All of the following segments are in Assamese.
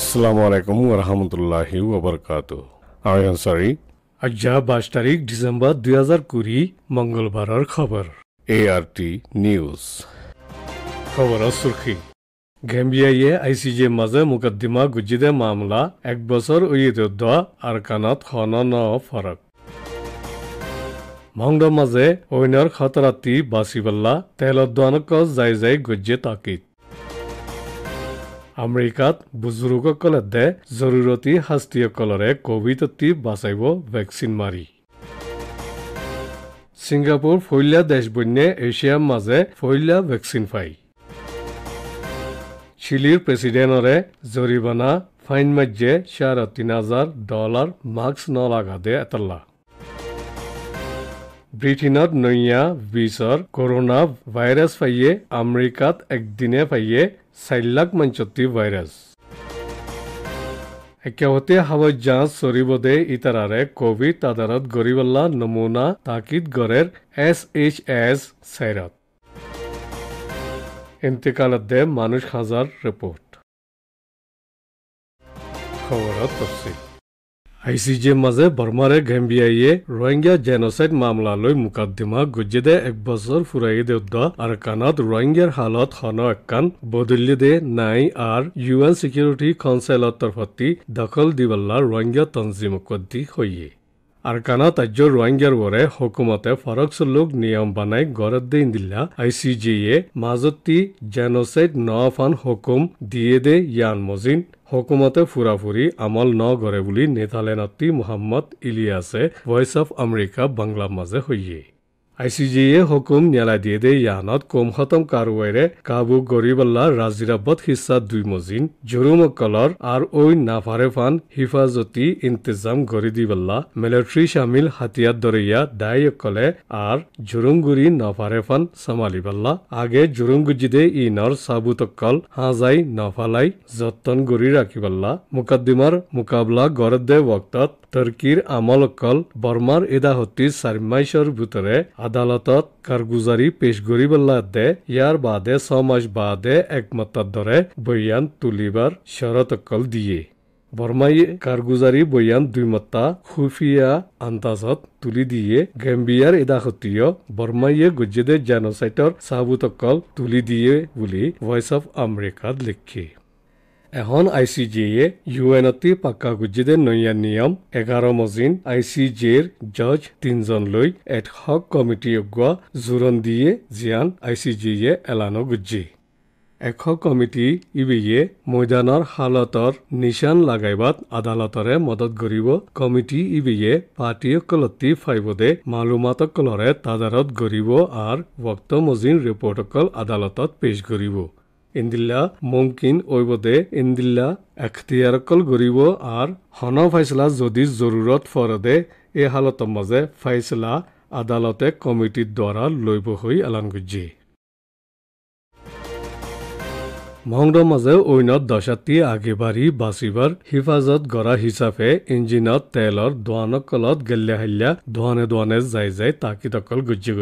আসসালামাইকুম রহমতুল্লাহ ওবরকাত আনসারি আজা বাইশ তারিখ ডিসেম্বর দুই হাজার কুড়ি মঙ্গলবার খবর এ আর টি নিউজ খবর সুরখি গেম্বিয়াইয়ে আইসিজে মাজে মুকদ্দিমা গুজিদে মামলা এক বছর উইয়েদ আর কানত খনন ফরক মংড মাজে অইনর খতরাতি বাসিবল্লা তেলদ্বানক যাই যাই গুজ্জে তাকিত আমেৰিকাত বুজুৰ্গসকলে দে জৰুৰী শাস্তিসকলৰে কভিডতি বাচাইব ভেকচিন মাৰি ছিংগাপুৰ ফৈলা দেশ বন্যে এছিয়াৰ মাজে ফৈলা ভেকচিন পাই চিলিৰ প্ৰেচিডেণ্টৰে জৰিমনা ফাইন মাৰ্যে চাৰে তিন হাজাৰ ডলাৰ মাস্ক নলগা দে এটাল্লা ব্রিটেনত নৈয়া বিছৰ কৰোণা ভাইৰাছ পাইয়ে আমেৰিকাত একদিনে পাইয়ে চাৰি লাখ মাঞ্চত্তি ভাইৰাছ একেহতে হাওয়ার যাঁচ সরিবদে ইতারারে কোভিড আদারত গরিবাল্লা নমুনা তাকিদ গরের এস এইচ এস সাইরত ইন্তিকালত দে মানুষ হাজার রিপোর্ট খবরত তফসিল আই মাজে বাৰ্মাৰে গেম্বিয়াইয়ে ৰোহিংগা জেনচাইড মামলালৈ মোকাদ্দিমা গুজিদে এক বছৰ ফুৰাই দেউদা আৰু কানাত ৰোহিংগাৰ হালত সন একান বদলি দে নাই আৰু ইউ এন ছিকিউৰিটি কাউঞ্চাইলৰ তৰফতি দখল দিবলা ৰোহিংগা তঞ্জিম কদ্দি হৈয়ে আৰু কানাত ৰাজ্য ৰোহিংগাৰ বৰে হকুমতে ফৰক চলুক নিয়ম বনাই গৰত দি দিলা আই চি জিয়ে মাজতি জেনচাইড ন ফান হুকুম দিয়ে দে য়ান মজিন হুকুমতে ফুৰা ফুৰি আমল নগৰে বুলি নেডাৰলেণ্ডত মহম্মদ ইলিয়াছে ভইচ অৱ আমেৰিকা বাংলাৰ মাজে সহিয়ে আই চি জিয়ে হুকুম নেলাই দিয়ে দে ইয়ানত কম খতম কাৰোৱাইৰে কাবু গৰিবাল্লা ৰাজিৰাবত হিচা দুই মজিন ঝুৰুমকলৰ আৰু ঐ নাফাৰে ফান হিফাজতী ইন্তেজাম গঢ়ি দিবাল্লা মিলিট্ৰী চামিল হাতিয়াত দৰিয়া দায়ীসকলে আৰু ঝুৰুংগুৰি নাফাৰে ফান চামালিবাল্লা আগে ঝুৰুংগুজিদে ইনৰ চাবুতকল হাজাই নফালাই যতন গুৰি ৰাখিবাল্লা মোকদ্দিমাৰ মোকাবিলা গড়দে বক্তত তুৰ্কীৰ আমলকল বৰ্মাৰ ইদাহতী চাৰিমাইছৰ ভিতৰে আদালতত কাৰগুজাৰী পেশ কৰিবলাদে ইয়াৰ বাদে ছমাহ বাদে একমতাৰ দৰে বৈয়ান তুলিবাৰ শৰতকল দিয়ে বৰ্মায়ে কাৰগুজাৰী বৈয়ান দুইমত্তা খুফিয়া আন্দাজত তুলি দিয়ে গেম্বিয়াৰ ইদাসতীয় বৰ্মায়ে গুজ্জেদে জেনচাইটৰ চাবুতকল তুলি দিয়ে বুলি ভইচ অৱ আমেৰিকাত লিখে এখন I C J U N ইউএনতে পাক্কা গুজিদে নৈয়া নিয়ম এঘাৰ মজিন আই চি জেৰ জজ তিনজন লৈ এডহক কমিটি উগোৱা জোৰণ দিয়ে জীয়ান আই চি জিয়ে এলানো গুজি এশ কমিটি ইবিয়ে মৈদানৰ হালতৰ নিচান লগাইবাত আদালতৰে মদত কৰিব কমিটি ইবিয়ে পাৰ্টীসকলতি ফাইবদে মালুমাতকলৰে তাদাৰত কৰিব আৰু ভক্ত মজিন ৰিপৰ্টকল আদালতত পেশ কৰিব এন্দিল্লা মংকিন ঐবতে ইন্দিল্লা এখতিয়াৰকল কৰিব আৰু হন ফাইচলা যদি জৰুৰত ফৰদে এই হালতৰ মাজে ফাইচলা আদালতে কমিটিৰ দ্বাৰা লৈব হৈ এলানগুজি মহংদৰ মাজে ঐনত দশাতি আগে বাঢ়ি বাচিবাৰ হিফাজত গৰা হিচাপে ইঞ্জিনত তেলৰ দোৱানকলত গেল্লা হেল্লা ধোৱানে ধোৱানে যায় যায় তাকিত অকল গুজি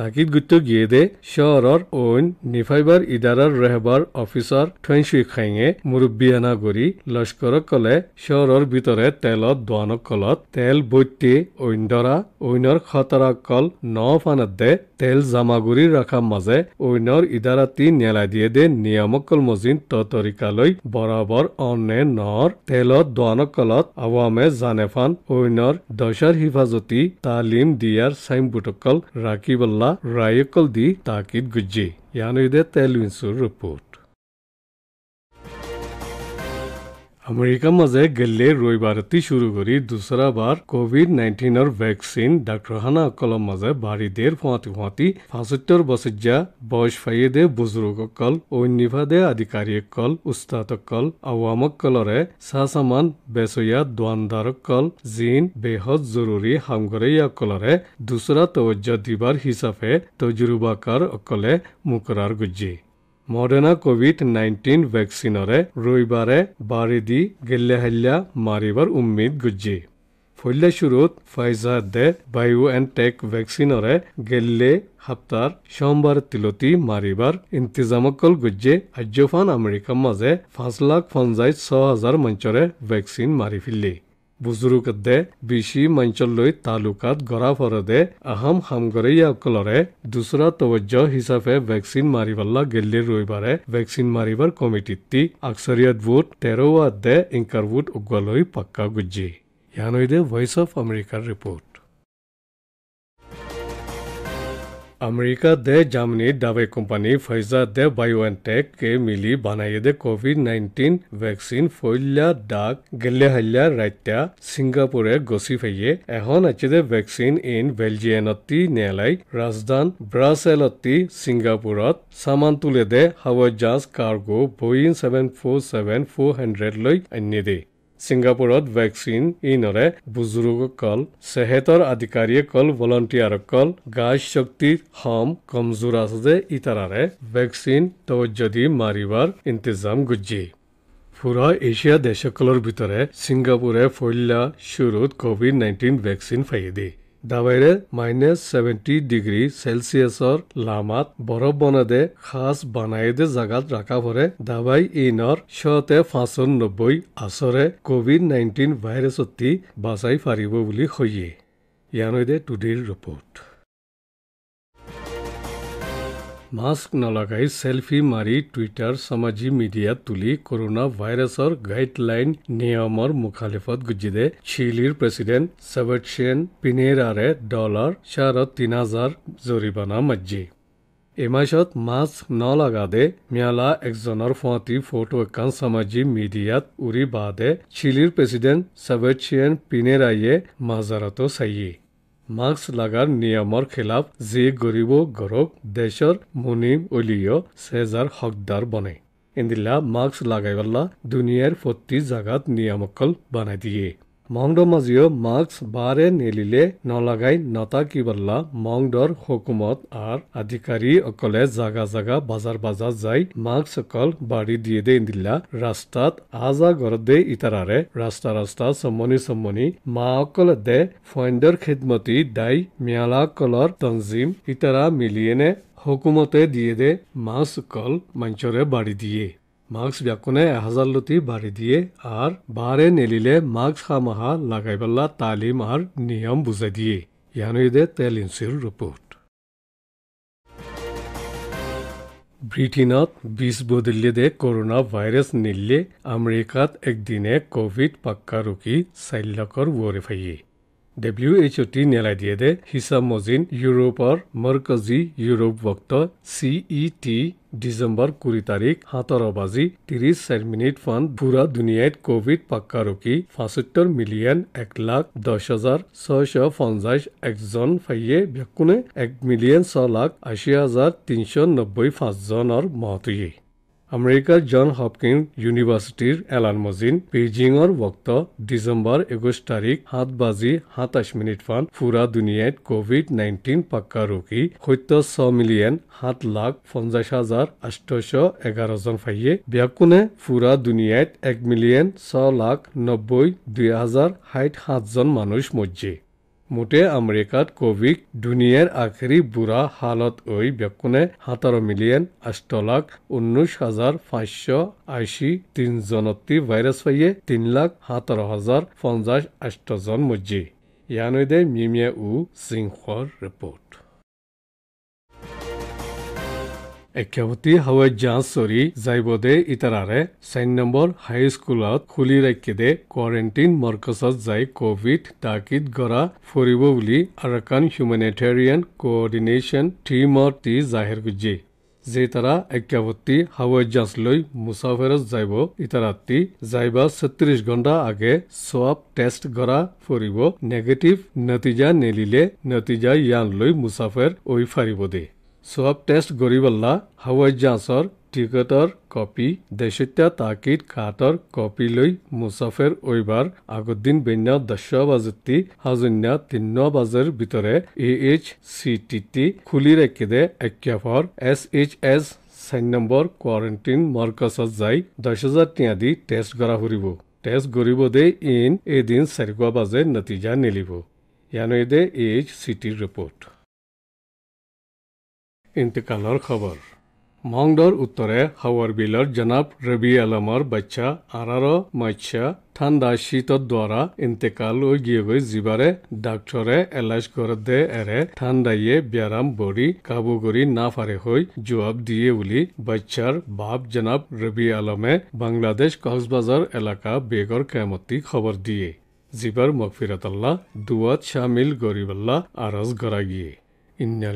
তাকিদ গুট্টো গিয়েদে শহৰৰ ঐন নিফাইবাৰ ইডাৰাৰ ৰেহবাৰ অফিসাৰ থেংশুই খাইঙে মুৰব্বিয়ানা গড়ি লস্কৰক কলে শহৰৰ ভিতরে তেলত দোয়ানক কলত তেল বৈত্যে ঐন্দরা ঐনর খতরা কল ন ফানাদে তেল জামাগুড়ি রাখা মাজে ঐনর ইদারাতি নেলা দিয়ে দে নিয়ামক কল কলমজিন ততরিকালৈ বরাবর অনে নর তেলত দোয়ানক কলত আওয়ামে জানেফান ঐনর দশার হিফাজতি তালিম দিয়ার সাইম বুটকল রাখিবল্লা Kurumuna Rayakol di takip gücü. Yani de telvinsu report. America মাজে গেল্লে ৰবিবাৰ শুৰু কৰি দুচৰা বাৰ কভিড নাইণ্টিনৰ ভেকচিন ডাক্তৰখানাসকলৰ মাজে বাঢ়ি দেৰ ফুৱাতি ফুৱাতি ফাঁচত্তৰ বছৰীয়া বয়স ফাইয়েদে বুজুৰ্গসকল ঐন্যভাদে আধিকাৰীসকল আৱামক কলৰে চাহ চামান বেচয়া কল জিন বেহদ জৰুৰী সামগ্ৰীসকলৰে দুচৰা তৱজ্জা দিবাৰ হিচাপে তজুৰুবাকাৰসকলে মোকৰাৰ গুজি মডেনা কোভিড নাইন্টিন ভেকচিনৰে ৰবিবাৰে বাৰি দি গেল্লাহাল্লা মাৰিবৰ উম্মিদ গুজি ফল্যাস্বৰূপ ফাইজাৰ দে বায়ু এণ্ড টেক ভেকচিনৰে গেল্লে সপ্তাহ সোমবাৰ তিলতি মাৰিবাৰ ইণ্টিজামকল গুজে আজ্যফান আমেৰিকাৰ মাজে পাঁচ লাখ পঞ্জাইত ছ হাজাৰ মঞ্চৰে ভেকচিন মাৰি ফিল্লি বুজুৰুক বুজুৰুকতে বিচি মঞ্চললৈ তালুকাত দে আহম সামগ্ৰীসকলৰে দোচৰা তৱজ্জ হিচাপে ভেকচিন মাৰিবলা গেলি ৰবিবাৰে ভেকচিন মাৰিবৰ টি আক্সৰিয়ত ভোট তেৰৱাদে ইংকাৰ ভোট উগোৱালৈ পাক্কা গুজ্জি ইয়ানৈদে ভইচ অফ আমেৰিকাৰ ৰিপৰ্ট আমেরিকাদে জার্মানি দাবাই কোম্পানি ফাইজারদে বায়োএনটেক কে মিলি বানাইয়েদে কোভিড নাইন্টিন ভ্যাকসিন ফৈল্যা ডাক গেলেহাল্যা রাইত্যা সিঙ্গাপুরে গসি ফাইয়ে এখন আছেদে ভ্যাকসিন ইন বেলজিয়ানতি নেলাই রাজধান ব্রাসেলতি সিঙ্গাপুরত সামান তুলেদে হাওয়াই জাহাজ cargo Boeing seven four seven four hundred লৈ আনিয়েদে ছিংগাপুৰত ভেকচিন ইনৰে আধিকারী চেহেতৰ ভলন্টিয়ার কল গাজ শক্তি হম কমজোৰ আছে যে ইতাৰাৰে ভেকচিন তৱজ্য দি ইন্তজাম গুজি পুরা এশিয়া দেশকলর ভিতরে সিঙ্গাপুরে ফৈল্যা শুরুত কোভিড নাইন্টিন ভ্যাকসিন ফাইয়ে দিয়ে দাবাইৰে মাইনাছ ছেভেণ্টি ডিগ্ৰী চেলচিয়াছৰ লামাত বৰফ বনাদে সাজ বানাইদে জাগাত ৰাখা ভৰে দাবাই ইনৰ শতে পাঁচন নব্বৈ আচৰে কভিড নাইণ্টিন ভাইৰাছতি বাচাই পাৰিব বুলি সহিয়ে ইয়ানৈদে টুডেৰ ৰিপৰ্ট মাস্ক নলগাই চেলফি মাৰি টুইটাৰ সামাজিক মিডিয়াত তুলি কৰোণা ভাইৰাছৰ গাইডলাইন নিয়মৰ মুখালিফত গুজিদে চিলিৰ প্ৰেছিডেণ্ট ছেবাচিয়ান পিনেৰাৰে ডলাৰ চাৰত তিন হাজাৰ জৰিমানা মাজি এই মাছত মাস্ক নলগাদে মিয়ালা একজনৰ ফুৱাটি ফটো এখন সামাজিক মিডিয়াত উৰি বাদে চিলিৰ প্ৰেছিডেণ্ট ছেবাচিয়ান পিনেৰাইয়ে মাজাৰতো চায়ী মাস্ক লগাৰ নিয়মৰ খিলাফ যি গৰিব গৰক দেশৰ মুনি অলিয় সেজাৰ হকদাৰ বনে ইন্দিলা মাস্ক লগাই দুনিয়াৰ প্ৰতি জাগাত নিয়মকল বনাই দিয়ে মংডমাজীয় মাস্ক বাৰে নেলিলে নলগাই নতাকিবল্লা মংডৰ হকুমত আৰু আধিকাৰী অকলে জাগা জাগা বজাৰ বজাৰ যাই মাস্ক অকল বাঢ়ি দিয়ে দে দিলা ৰাস্তাত আজা ঘৰত দে ইতাৰাৰে ৰাস্তা ৰাস্তা চমনি চমনি মা দে ফৰ খেদমতি দাই মিয়ালা কলৰ তঞ্জিম ইতাৰা মিলিয়েনে হকুমতে দিয়ে দে মাস্ক অকল মঞ্চৰে বাঢ়ি দিয়ে মাস্ক ব্যাকুনে হাজারলতি বাড়ি দিয়ে আর বারে নেলিলে মাস্ক খামাহা লাগাইবাল্লা তালিম আর নিয়ম বুঝাই দিয়ে ইয়ানুইদে তেলিনসির রিপোর্ট ব্রিটেনত বিশ বদলিয়ে দে করোনা ভাইরাস নিলে আমেরিকাত একদিনে কোভিড পাক্কা রুকি চার লাখর ওরে ফাইয়ে ডব্লিউ এইচ অ' টি নেলাই দিয়ে দে হিচাম মজিন ইউৰোপৰ মৰ্কজী ইউৰোপ ভক্ত চি ই টি ডিচেম্বৰ কুৰি তাৰিখ সাতৰ বাজি ত্ৰিছ চাৰি মিনিট ফান পুৰা দুনিয়াত কভিড পাক্কাৰকি পঁচসত্তৰ মিলিয়ন এক লাখ দহ হাজাৰ ছয়শ পঞ্চাছ একজন ফাইয়ে ভেকুনে এক মিলিয়ন ছ লাখ আশী হাজাৰ তিনিশ নব্বৈ পাঁচজনৰ মহতুয়ী আমেৰিকাৰ জন হপকিন ইউনিভাৰ্চিটিৰ এলান মজিন বেইজিঙৰ বক্ত ডিচেম্বৰ একৈশ তাৰিখ সাত বাজি সাতাইশ মিনিটমান পুৰা দুনিয়াত কভিড নাইণ্টিন পাক্কা ৰোগী সত্য ছ মিলিয়ন সাত লাখ পঞ্চাছ হাজাৰ আঠশ এঘাৰজন ফাইয়ে ব্যাকুনে পুৰা দুনিয়াত এক মিলিয়ন ছ লাখ নব্বৈ দুই হাজাৰ ষাঠ সাতজন মানুহ মজ্জি মুঠে আমেৰিকাত কভিক দুনিয়াৰ আখৰি বুঢ়া হালত হৈ ব্যক্তনে সাতৰ মিলিয়ন আষ্ট লাখ ঊনৈছ হাজাৰ পাঁচশ আশী তিনজনতী ভাইৰাছ পায়ে তিন লাখ সাতৰ হাজাৰ পঞ্চাছ আষ্টজন মজ্জি ইয়ানৈদে মিমিয়া উ সিংহৰ ৰিপৰ্ট একেবতি হাৱে জাঁচ চৰি যাইব দে ইতাৰাৰে চাইন নম্বৰ হাই স্কুলত খুলি ৰাখি দে কোৱাৰেণ্টিন মৰ্কজত যাই কভিড তাকিদ গৰা ফুৰিব বুলি আৰাকান হিউমেনিটেৰিয়ান কোঅৰ্ডিনেশ্যন টীমৰ টি জাহিৰ গুজি যে তারা একাবর্তী হাওয়াই জাহাজ লই মুসাফেরত যাইব ইতারাতি যাইবা ছত্রিশ ঘন্টা আগে সোয়াব টেস্ট করা ফুরব নেগেটিভ নতিজা নেলিলে নতিজা ইয়ান লই মুসাফের ওই ফারিব দেয় সব টেস্ট গরিবাল্লা হাওয়াই জাঁসর টিকটর কপি দেশিত্যা তাকিদ কাটর কপি লৈ মুসাফের ওইবার আগদিন বিন্য দশ বাজতি হাজন্যা তিন বাজের ভিতরে এ এইচ সি টি টি খুলি রেখেদে একফর এস এইচ এছ চাৰি নম্বৰ কোৱাৰেণ্টিন মাৰ্কাছত যাই দহ হাজাৰ টিয়া দি টেষ্ট কৰা ফুৰিব টেষ্ট কৰিব দে ইন এদিন চাৰিকুৱা বাজে নতিজা নিলিব ইয়ানে দে এইচ চিটিৰ ৰিপৰ্ট ইন্তেকালৰ খবৰ মংডৰ উত্তৰে হাৱাৰ বিলৰ জনাব ৰবি আলমৰ বাচ্চা আৰাৰ মাচ্ছা ঠাণ্ডা শীতৰ দ্বাৰা ইন্তেকাল গিয়ে গিয়েগৈ যিবাৰে ডাক্তৰে এলাজ দে এৰে ঠাণ্ডাইয়ে ব্যায়াম বড়ি কাবু কৰি নাফাৰে হৈ জবাব দিয়ে বুলি বাচ্চাৰ বাপ জনাব ৰবি আলমে বাংলাদেশ কক্সবাজাৰ এলাকা বেগৰ কেমতি খবৰ দিয়ে জিবার মকফিরাতাল্লাহ দুয়াত শামিল গরিবাল্লাহ আরজ গড়া গিয়ে इन्ना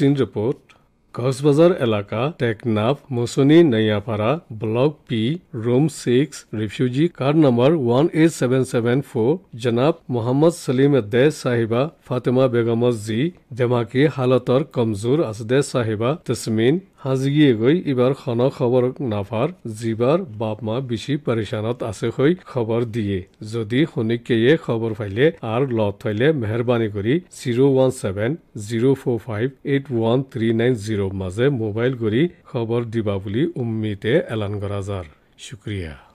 रिपोर्ट कक्सबाजार एलिका टेकनाफ मसुनी Nayapara block P room six refugee कार number one eight seven seven four जनाब मोहम्मद सलीम दे साहिबा फातिमा बेगम जी दिमागी हालतर कमजोर असदे साहिबा तस्मीन সাজগিয়ে গৈ ইবাৰ খন খবৰ নাভাৰ যিবাৰ বাপ মা বেছি পাৰিচানত আছে হৈ খবৰ দিয়ে যদি শুনিকেয়ে খবৰ ফাইলে আৰু লগ থাইলে মেহৰবানী কৰি zero' one seven zero' four five eight one three nine zero' মাজে মোবাইল কৰি খবৰ দিবা বুলি উম্মিতে এলান কৰা যাৰ শুক্ৰিয়া